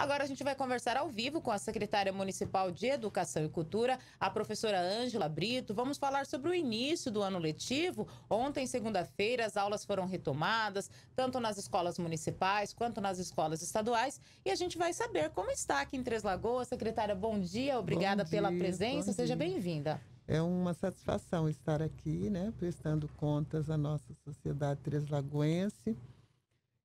Agora a gente vai conversar ao vivo com a secretária municipal de Educação e Cultura, a professora Ângela Brito. Vamos falar sobre o início do ano letivo. Ontem, segunda-feira, as aulas foram retomadas, tanto nas escolas municipais quanto nas escolas estaduais. E a gente vai saber como está aqui em Três Lagoas. Secretária, bom dia, obrigada bom dia, pela presença. Seja bem-vinda. É uma satisfação estar aqui, né, prestando contas à nossa sociedade três-lagoense.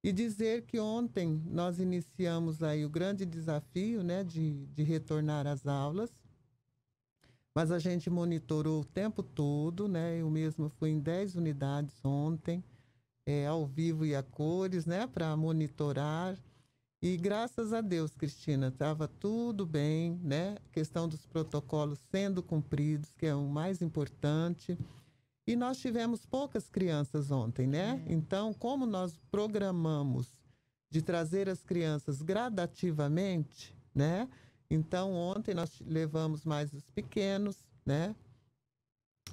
E dizer que ontem nós iniciamos aí o grande desafio né, de, de retornar às aulas, mas a gente monitorou o tempo todo, né? Eu mesmo fui em 10 unidades ontem, é, ao vivo e a cores, né? Para monitorar. E graças a Deus, Cristina, estava tudo bem, né? questão dos protocolos sendo cumpridos, que é o mais importante. E nós tivemos poucas crianças ontem, né? É. Então, como nós programamos de trazer as crianças gradativamente, né? Então, ontem nós levamos mais os pequenos, né?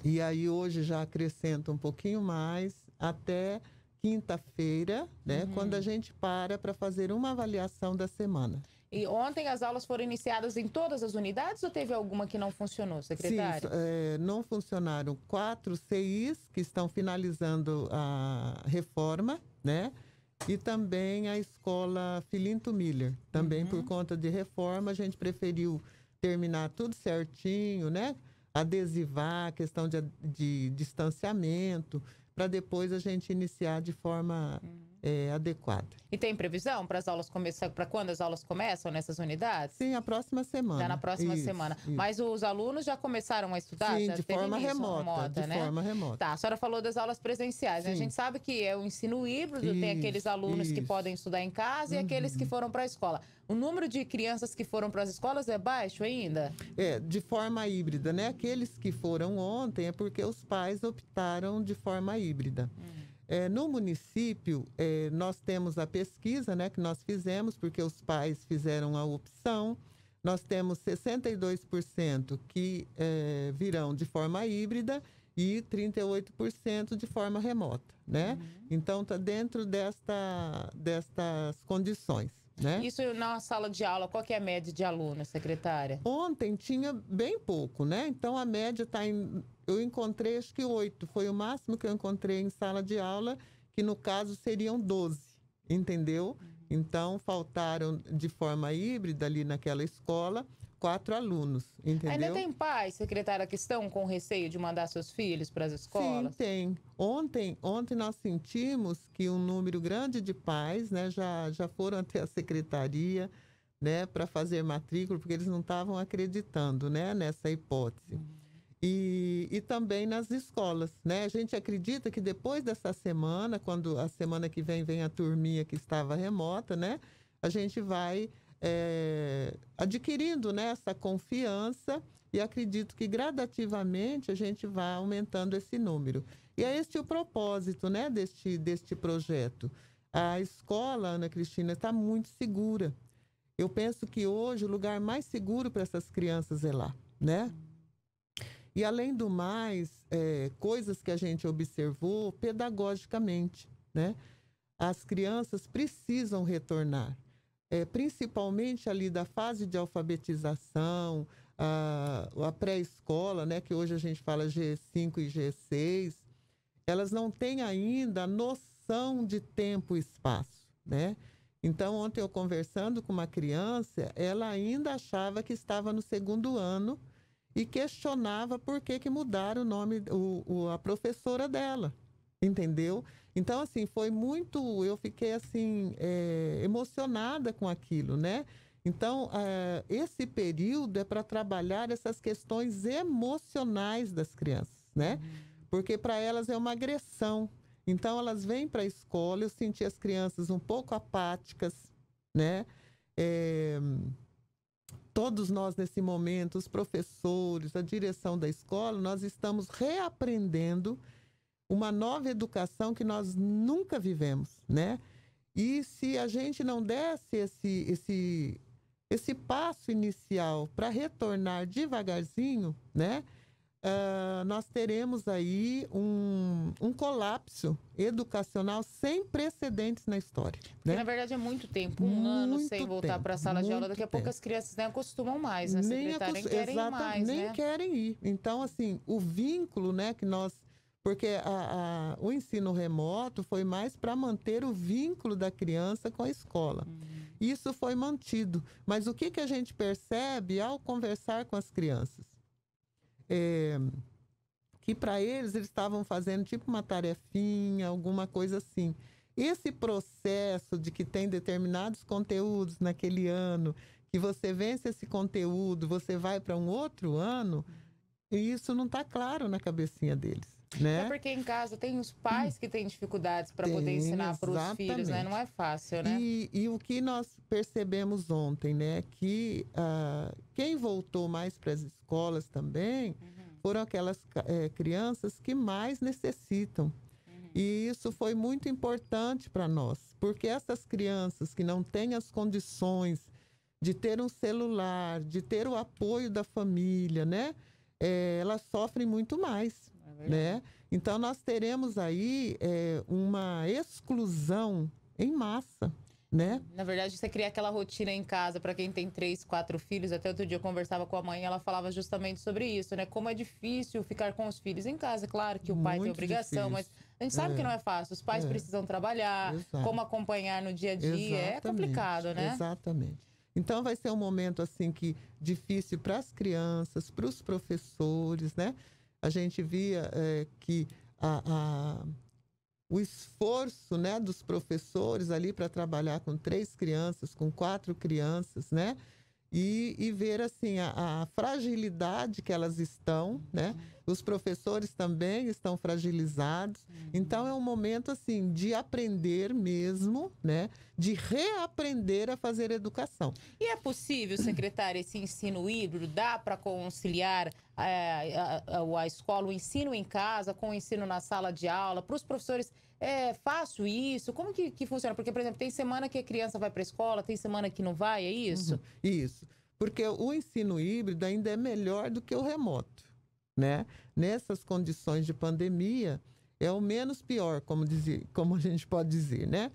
E aí hoje já acrescenta um pouquinho mais até quinta-feira, né? Uhum. Quando a uhum. gente para para fazer uma avaliação da semana. E ontem as aulas foram iniciadas em todas as unidades ou teve alguma que não funcionou, secretário? Sim, é, não funcionaram quatro CIs que estão finalizando a reforma, né? E também a escola Filinto Miller. Também uhum. por conta de reforma, a gente preferiu terminar tudo certinho, né? Adesivar a questão de, de distanciamento, para depois a gente iniciar de forma. Uhum é, adequada. E tem previsão para as aulas começar para quando as aulas começam nessas unidades? Sim, a próxima semana. Já na próxima isso, semana. Isso. Mas os alunos já começaram a estudar? Sim, de forma remota, remota, de né? forma remota. Tá, a senhora falou das aulas presenciais. Né? A gente sabe que é o ensino híbrido, isso, tem aqueles alunos que podem estudar em casa uhum. e aqueles que uhum. foram para a escola. O número de crianças que foram para as escolas é baixo ainda? É, de forma híbrida, né? Aqueles que foram ontem é porque os pais optaram de forma híbrida. Uhum. É, no município, é, nós temos a pesquisa né, que nós fizemos, porque os pais fizeram a opção. Nós temos 62% que é, virão de forma híbrida e 38% de forma remota, né? Uhum. Então está dentro desta, destas condições. Né? Isso é na sala de aula, qual é a média de alunos, secretária? Ontem tinha bem pouco, né? Então a média está em eu encontrei acho que oito, foi o máximo que eu encontrei em sala de aula, que no caso seriam doze, entendeu? Uhum. Então faltaram de forma híbrida ali naquela escola quatro alunos, entendeu? Ainda tem pais, secretária, que estão com receio de mandar seus filhos para as escolas? Sim, tem. Ontem, ontem nós sentimos que um número grande de pais, né, já, já foram até a secretaria, né, para fazer matrícula, porque eles não estavam acreditando, né, nessa hipótese. Uhum e, e também nas escolas. Né? A gente acredita que depois dessa semana, quando a semana que vem vem a turminha que estava remota, né? a gente vai é, adquirindo né, essa confiança e acredito que gradativamente a gente vai aumentando esse número. E é este o propósito né, deste, deste projeto. A escola, Ana Cristina, está muito segura. Eu penso que hoje o lugar mais seguro para essas crianças é lá, né? E, além do mais, é, coisas que a gente observou pedagogicamente, né? As crianças precisam retornar, é, principalmente ali da fase de alfabetização, a, a pré-escola, né? Que hoje a gente fala G5 e G6. Elas não têm ainda noção de tempo e espaço, né? Então, ontem eu conversando com uma criança, ela ainda achava que estava no segundo ano e questionava por que, que mudaram o nome, o, o, a professora dela, entendeu? Então, assim, foi muito. Eu fiquei, assim, é, emocionada com aquilo, né? Então, é, esse período é para trabalhar essas questões emocionais das crianças, né? Uhum. Porque para elas é uma agressão. Então, elas vêm para a escola, eu senti as crianças um pouco apáticas, né? É, todos nós nesse momento, os professores, a direção da escola, nós estamos reaprendendo uma nova educação que nós nunca vivemos, né? E se a gente não desse esse esse esse passo inicial para retornar devagarzinho, né? uh, nós teremos aí um, um colapso educacional sem precedentes na história. Né? na verdade é muito tempo, um muito ano sem voltar para a sala de aula. Daqui a pouco as crianças nem acostumam mais, né, nem secretária? Nem querem exata, mais, Nem né? querem ir. Então, assim, o vínculo né, que nós... Porque a, a, o ensino remoto foi mais para manter o vínculo da criança com a escola. Uhum. Isso foi mantido. Mas o que, que a gente percebe ao conversar com as crianças? é, que para eles eles estavam fazendo tipo uma tarefinha, alguma coisa assim. Esse processo de que tem determinados conteúdos naquele ano, que você vence esse conteúdo, você vai para um outro ano, isso não está claro na cabecinha deles. Né? É porque em casa tem os pais que têm dificuldades para poder ensinar para os filhos, né? Não é fácil, né? E, e, o que nós percebemos ontem, né? Que uh, quem voltou mais para as escolas também uhum. foram aquelas é, crianças que mais necessitam. Uhum. E isso foi muito importante para nós, porque essas crianças que não têm as condições de ter um celular, de ter o apoio da família, né? É, elas sofrem muito mais. É. Né? Então, nós teremos aí é, uma exclusão em massa. Né? Na verdade, você cria aquela rotina em casa para quem tem três, quatro filhos. Até outro dia eu conversava com a mãe ela falava justamente sobre isso, né? Como é difícil ficar com os filhos em casa. Claro que o pai Muito tem obrigação, difícil. mas a gente sabe é. que não é fácil. Os pais é. precisam trabalhar, Exato. como acompanhar no dia a dia. É exatamente. É complicado, né? Exatamente. Então vai ser um momento assim que difícil para as crianças, para os professores, né? a gente via é, que a, a, o esforço né, dos professores ali para trabalhar com três crianças, com quatro crianças, né? e, e ver assim a, a, fragilidade que elas estão, né? Os professores também estão fragilizados. Uhum. Então é um momento assim de aprender mesmo, né? De reaprender a fazer educação. E é possível, secretária, esse ensino híbrido dá para conciliar é, a, a, a, escola, o ensino em casa com o ensino na sala de aula para os professores é fácil isso? Como que, que funciona? Porque, por exemplo, tem semana que a criança vai para a escola, tem semana que não vai, é isso? Uhum. Isso. Porque o ensino híbrido ainda é melhor do que o remoto, né? Nessas condições de pandemia, é o menos pior, como, dizia, como a gente pode dizer, né?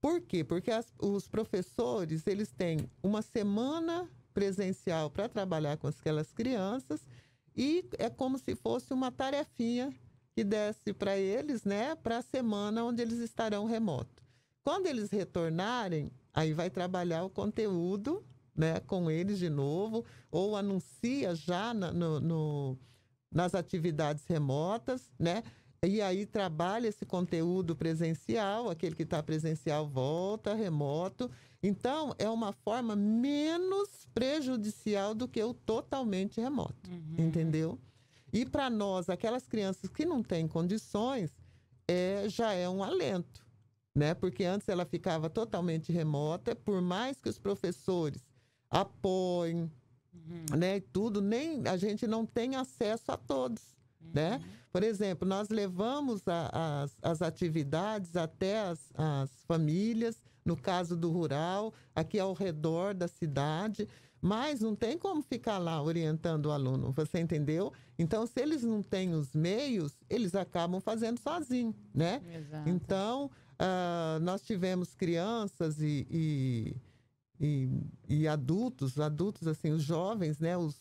Por quê? Porque as, os professores, eles têm uma semana presencial para trabalhar com aquelas crianças e é como se fosse uma tarefinha que desse para eles, né, para a semana onde eles estarão remoto. Quando eles retornarem, aí vai trabalhar o conteúdo, né, com eles de novo, ou anuncia já na, no, no, nas atividades remotas, né, e aí trabalha esse conteúdo presencial, aquele que está presencial volta, remoto. Então, é uma forma menos prejudicial do que o totalmente remoto, uhum. entendeu? E para nós, aquelas crianças que não têm condições, é, já é um alento, né? Porque antes ela ficava totalmente remota, por mais que os professores apoiem, uhum. né? Tudo, nem a gente não tem acesso a todos, uhum. né? Por exemplo, nós levamos a, as, as atividades até as, as famílias, no caso do rural, aqui ao redor da cidade mas não tem como ficar lá orientando o aluno, você entendeu? Então, se eles não têm os meios, eles acabam fazendo sozinho, né? Exato. Então, uh, nós tivemos crianças e, e, e, e, adultos, adultos assim, os jovens, né? Os,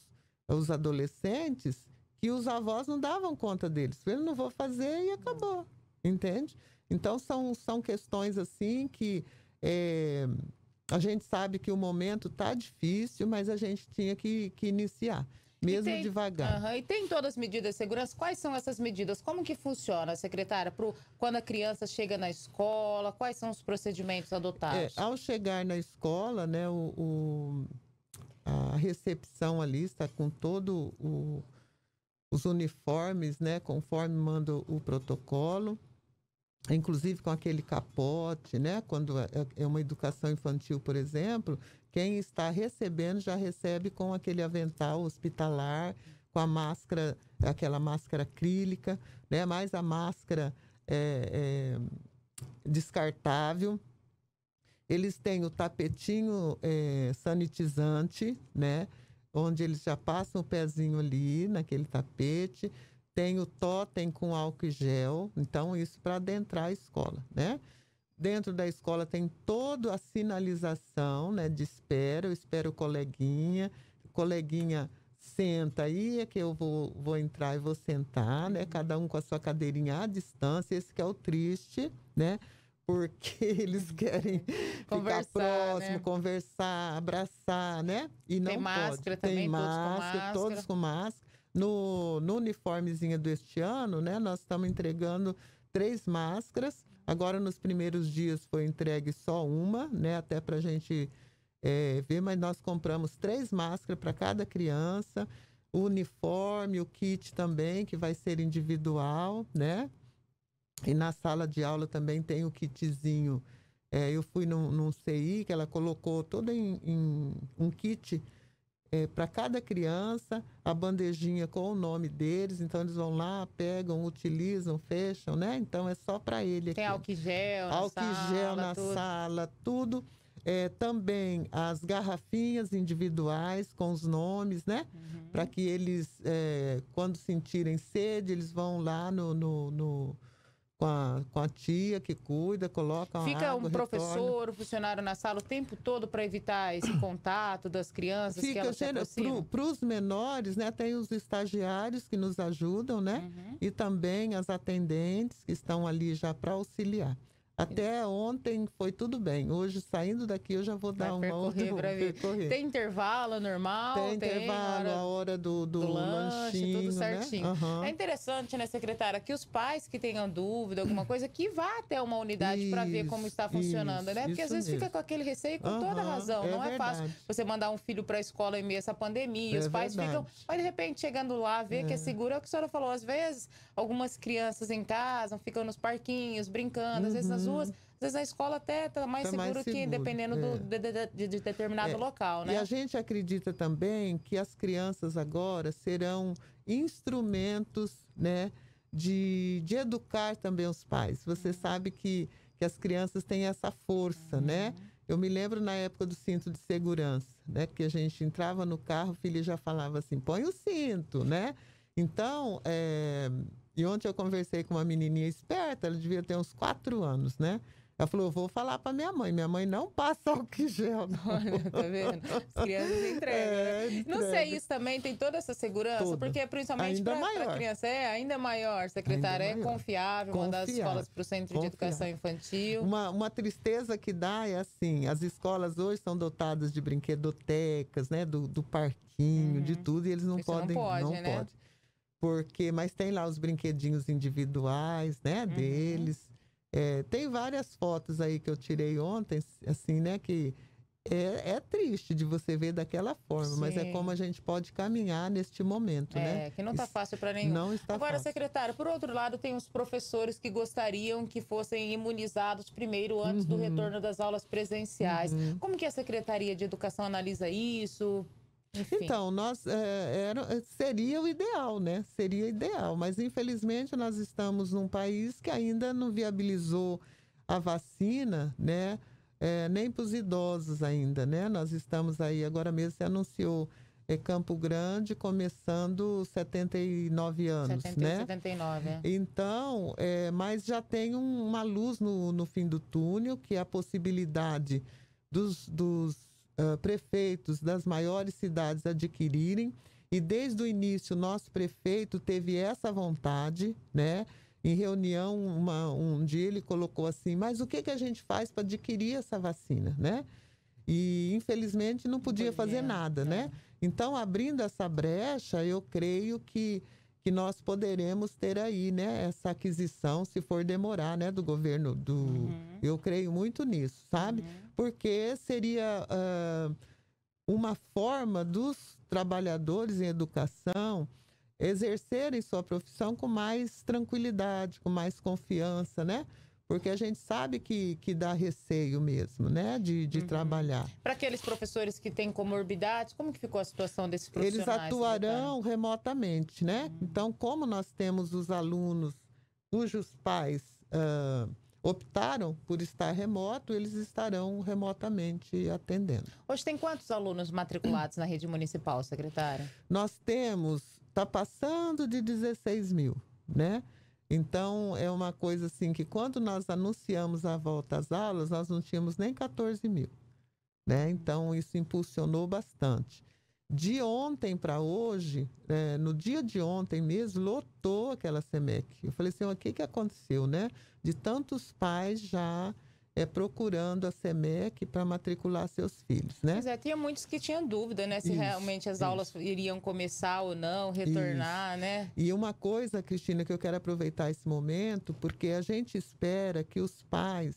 os adolescentes, que os avós não davam conta deles. Eu não vou fazer e acabou, entende? Então, são, são questões assim que... É, a gente sabe que o momento está difícil, mas a gente tinha que, que iniciar, mesmo tem, devagar. e tem todas as medidas de segurança. Quais são essas medidas? Como que funciona, secretária, pro, quando a criança chega na escola? Quais são os procedimentos adotados? É, ao chegar na escola, né, o, o, a recepção ali está com todo o, os uniformes, né, conforme manda o protocolo inclusive com aquele capote, né? Quando é, é, é uma educação infantil, por exemplo, quem está recebendo já recebe com aquele avental hospitalar, com a máscara, aquela máscara acrílica, né? Mais a máscara é, é, descartável. Eles têm o tapetinho é, sanitizante, né? Onde eles já passam o pezinho ali naquele tapete tem o totem com álcool e gel, então isso para adentrar a escola, né? Dentro da escola tem toda a sinalização, né, de espera, eu espero o coleguinha, coleguinha senta aí, é que eu vou, vou entrar e vou sentar, né? Uhum. Cada um com a sua cadeirinha à distância, esse que é o triste, né? Porque eles querem conversar, ficar né? próximo, né? conversar, abraçar, né? E Tem não máscara pode. também, Tem todos máscara, com máscara, todos com máscara. No, no uniformezinho deste ano, né, nós estamos entregando três máscaras. Agora, nos primeiros dias, foi entregue só uma, né, até para a gente é, ver, mas nós compramos três máscaras para cada criança, o uniforme, o kit também, que vai ser individual, né? E na sala de aula também tem o kitzinho. É, eu fui num, num, CI que ela colocou todo em, em um kit é, para cada criança a bandejinha com o nome deles. Então eles vão lá, pegam, utilizam, fecham, né? Então é só para ele. Tem aqui. álcool gel, álcool na, sala, gel na tudo. sala, tudo. É, também as garrafinhas individuais com os nomes, né? Uhum. Para que eles, é, quando sentirem sede, eles vão lá no, no, no com a, com a tia que cuida, coloca Fica água, um professor, um funcionário na sala o tempo todo para evitar esse contato das crianças Fica, que elas se Para os menores, né, tem os estagiários que nos ajudam, né? Uhum. E também as atendentes que estão ali já para auxiliar. Até ontem foi tudo bem. Hoje, saindo daqui, eu já vou dar uma outra ver. Percorrer. Tem intervalo normal? Tem tem a hora, a hora do, do, do lanche, tudo né? certinho. Né? Uhum. É interessante, né, secretária, que os pais que tenham dúvida, alguma coisa, que vá até uma unidade para ver como está funcionando, isso, né? Porque às vezes mesmo. fica com aquele receio, com uhum, toda razão. É não verdade. é fácil você mandar um filho para a escola em meio a essa pandemia. É os pais verdade. ficam, mas de repente, chegando lá, vê é. que é seguro. É o que a senhora falou, às vezes, algumas crianças em casa ficam nos parquinhos, brincando, uhum. às vezes nas ruas, uhum. às vezes a escola até está mais, tá seguro que dependendo é. do, de, de, de determinado é. local, né? E a gente acredita também que as crianças agora serão instrumentos, né, de, de educar também os pais. Você uhum. sabe que, que as crianças têm essa força, uhum. né? Eu me lembro na época do cinto de segurança, né? Que a gente entrava no carro, o filho já falava assim, põe o cinto, né? Então, é, e ontem eu conversei com uma menininha esperta, ela devia ter uns quatro anos, né? Ela falou, eu vou falar para minha mãe. Minha mãe não passa álcool gel. Não. Olha, tá vendo? As crianças entregam. Né? É, né? Entrega. Não sei, isso também tem toda essa segurança, porque principalmente para criança é ainda maior. Secretária ainda é maior. é confiável, mandar as escolas para o Centro de Educação Infantil. Uma, uma tristeza que dá é assim, as escolas hoje são dotadas de brinquedotecas, né? Do, do parquinho, uhum. de tudo, e eles não isso podem. Não pode, não né? Pode porque mas tem lá os brinquedinhos individuais, né, uhum. deles. É, tem várias fotos aí que eu tirei ontem, assim, né, que é, é triste de você ver daquela forma, Sim. mas é como a gente pode caminhar neste momento, né? é, né? que não está fácil para nenhum. Não está Agora, fácil. secretário, por outro lado, tem os professores que gostariam que fossem imunizados primeiro antes uhum. do retorno das aulas presenciais. Uhum. Como que a Secretaria de Educação analisa isso? Enfim. Então, nós, é, era, eh, seria o ideal, né? Seria ideal, mas infelizmente nós estamos num país que ainda não viabilizou a vacina, né? É, nem para os idosos ainda, né? Nós estamos aí, agora mesmo se anunciou é, Campo Grande começando 79 anos, 70, né? 79, é. Então, é, mas já tem um, uma luz no, no fim do túnel, que é a possibilidade dos, dos prefeitos das maiores cidades adquirirem. E desde o início, nosso prefeito teve essa vontade, né? Em reunião, uma, um dia ele colocou assim: mas o que, que a gente faz para adquirir essa vacina, né? E infelizmente não podia fazer nada, né? É. Então, abrindo essa brecha, eu creio que que nós poderemos ter aí, né, essa aquisição, se for demorar, né, do governo do. Uhum. Eu creio muito nisso, sabe? Uhum. Porque seria uh, uma forma dos trabalhadores em educação exercerem sua profissão com mais tranquilidade, com mais confiança, né? porque a gente sabe que, que dá receio mesmo, né, de, de uhum. trabalhar. Para aqueles professores que têm comorbidades, como que ficou a situação desses profissionais? Eles atuarão remotamente, né? Uhum. Então, como nós temos os alunos cujos pais uh, optaram por estar remoto, eles estarão remotamente atendendo. Hoje tem quantos alunos matriculados na rede municipal, secretária? Nós temos, está passando de 16 mil, né? Então, é uma coisa assim que quando nós anunciamos a volta às aulas, nós não tínhamos nem 14 mil. Né? Então, isso impulsionou bastante. De ontem para hoje, é, no dia de ontem mesmo, lotou aquela SEMEC. Eu falei assim, o que, que aconteceu, né? De tantos pais já é, procurando a SEMEC para matricular seus filhos, né? é, tinha muitos que tinham dúvida, né? Se isso, realmente as isso. aulas iriam começar ou não, retornar, isso. né? E uma coisa, Cristina, que eu quero aproveitar esse momento, porque a gente espera que os pais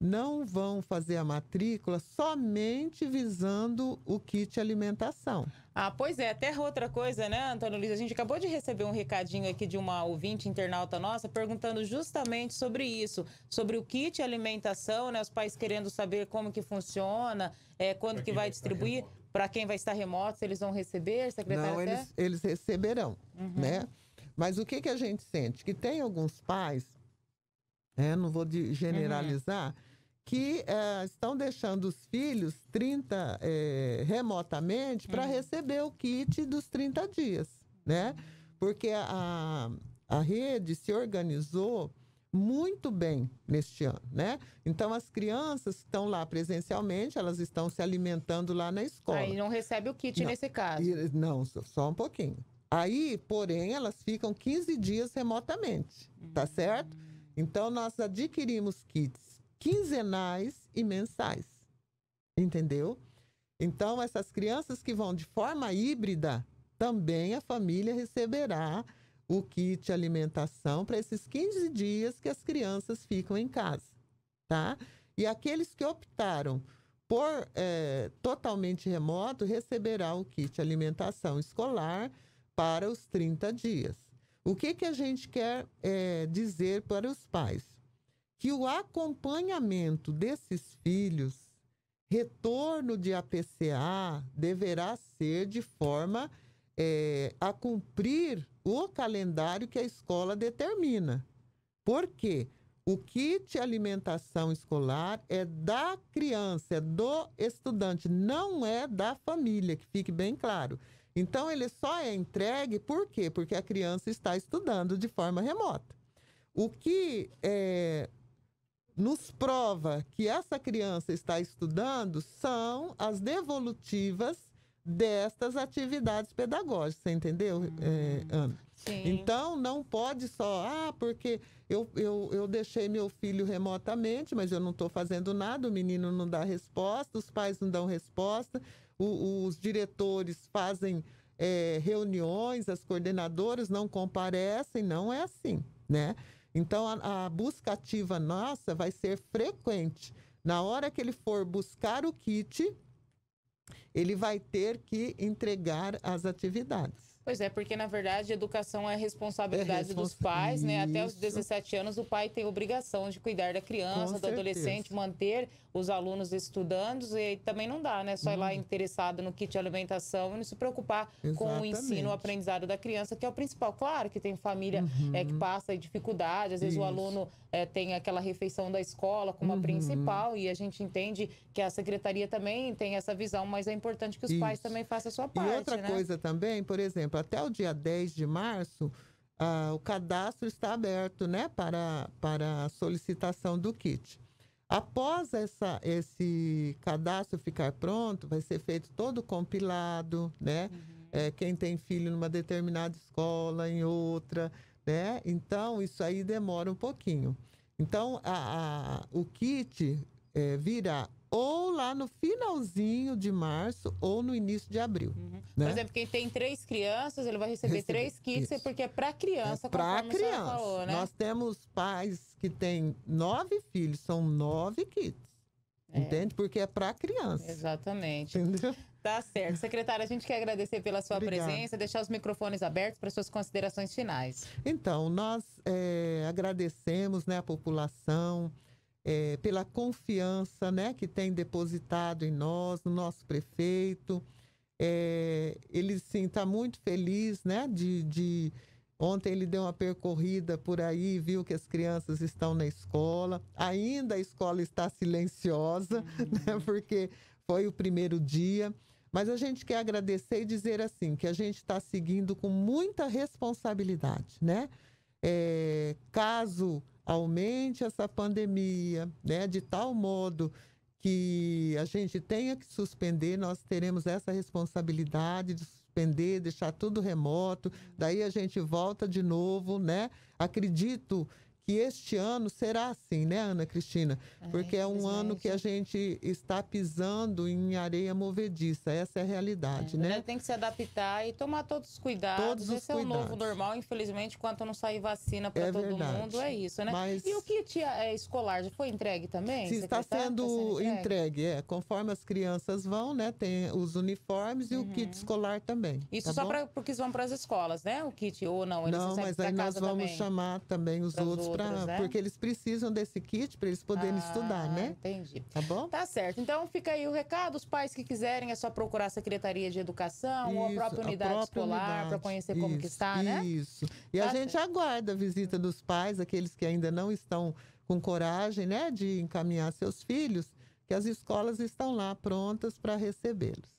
não vão fazer a matrícula somente visando o kit alimentação. Ah, pois é, até outra coisa, né, Antônio Luiz? A gente acabou de receber um recadinho aqui de uma ouvinte internauta nossa perguntando justamente sobre isso, sobre o kit alimentação, né? Os pais querendo saber como que funciona, é, quando pra que vai, distribuir, para quem vai estar remoto, se eles vão receber, secretário. Não, eles, eles, receberão, uhum. né? Mas o que, que a gente sente? Que tem alguns pais, é, não vou uhum. generalizar. Uhum que é, estão deixando os filhos 30 é, eh, remotamente para uhum. receber o kit dos 30 dias, né? Porque a, a rede se organizou muito bem neste ano, né? Então as crianças estão lá presencialmente, elas estão se alimentando lá na escola. Aí não recebe o kit não, nesse caso. E, não, só um pouquinho. Aí, porém, elas ficam 15 dias remotamente, tá hum. certo? Então nós adquirimos kits quinzenais e mensais. Entendeu? Então, essas crianças que vão de forma híbrida, também a família receberá o kit alimentação para esses 15 dias que as crianças ficam em casa, tá? E aqueles que optaram por é, totalmente remoto receberá o kit alimentação escolar para os 30 dias. O que, que a gente quer é, dizer para os pais? que o acompanhamento desses filhos, retorno de APCA, deverá ser de forma é, a cumprir o calendário que a escola determina. Por quê? O kit alimentação escolar é da criança, é do estudante, não é da família, que fique bem claro. Então, ele só é entregue por quê? Porque a criança está estudando de forma remota. O que é, nos prova que essa criança está estudando são as devolutivas destas atividades pedagógicas, você entendeu, hum. é, Ana? Sim. Então, não pode só, ah, porque eu, eu, eu deixei meu filho remotamente, mas eu não estou fazendo nada, o menino não dá resposta, os pais não dão resposta, o, os diretores fazem é, reuniões, as coordenadoras não comparecem, não é assim, né? Então, a, a busca ativa nossa vai ser frequente. Na hora que ele for buscar o kit, ele vai ter que entregar as atividades. Pois é, porque na verdade a educação é responsabilidade é respons... dos pais, Isso. né? Até os 17 anos o pai tem obrigação de cuidar da criança, Com do certeza. adolescente, manter os alunos estudando e também não dá, né? Só hum. ir lá interessado no kit de alimentação e não se preocupar Exatamente. com o ensino, o aprendizado da criança, que é o principal. Claro que tem família uhum. é, que uhum. passa dificuldade, às vezes Isso. o aluno é, tem aquela refeição da escola como uhum. a principal e a gente entende que a secretaria também tem essa visão, mas é importante que os Isso. pais também façam a sua parte, E outra né? coisa também, por exemplo, exemplo, até o dia 10 de março, ah, o cadastro está aberto né, para, para solicitação do kit. Após essa, esse cadastro ficar pronto, vai ser feito todo compilado, né? Uhum. É, quem tem filho numa determinada escola, em outra, né? Então, isso aí demora um pouquinho. Então, a, a o kit é, eh, virá ou lá no finalzinho de março ou no início de abril. Uhum. Né? Por exemplo, quem tem três crianças, ele vai receber, três kits, isso. É porque é para criança, é para criança. Falou, né? Nós temos pais que têm nove filhos, são nove kits. É. Entende? Porque é para criança. Exatamente. Entendeu? Tá certo. Secretária, a gente quer agradecer pela sua Obrigado. presença, deixar os microfones abertos para suas considerações finais. Então, nós é, agradecemos né, a população, é, pela confiança né, que tem depositado em nós, no nosso prefeito. É, ele sim está muito feliz, né? De, de, ontem ele deu uma percorrida por aí, viu que as crianças estão na escola. Ainda a escola está silenciosa, uhum. né? Porque foi o primeiro dia. Mas a gente quer agradecer e dizer assim que a gente está seguindo com muita responsabilidade, né? É, caso aumente essa pandemia, né, de tal modo que a gente tenha que suspender, nós teremos essa responsabilidade de suspender, deixar tudo remoto, daí a gente volta de novo, né? Acredito que este ano será assim, né, Ana Cristina? É, porque é um ano que a gente está pisando em areia movediça, essa é a realidade, é, né? né? Tem que se adaptar e tomar todos os cuidados. Todos os Esse os é o novo normal, infelizmente, enquanto não sair vacina para é todo verdade. mundo, é isso, né? Mas... E o kit é, escolar já foi entregue também? Se está sendo, tá sendo entregue? entregue, é. Conforme as crianças vão, né, tem os uniformes e uhum. o kit uhum. escolar também. Isso tá só para porque vão para as escolas, né? O kit ou não? Eles não, mas aí nós vamos também. chamar também os pra outros né? Porque eles precisam desse kit para eles poderem ah, estudar, né? Entendi. Tá bom? Tá certo. Então fica aí o recado. Os pais que quiserem é só procurar a Secretaria de Educação isso, ou a própria unidade a própria escolar para conhecer isso, como que está, isso. né? Isso. E tá a gente certo. aguarda a visita dos pais, aqueles que ainda não estão com coragem, né, de encaminhar seus filhos, que as escolas estão lá prontas para recebê-los.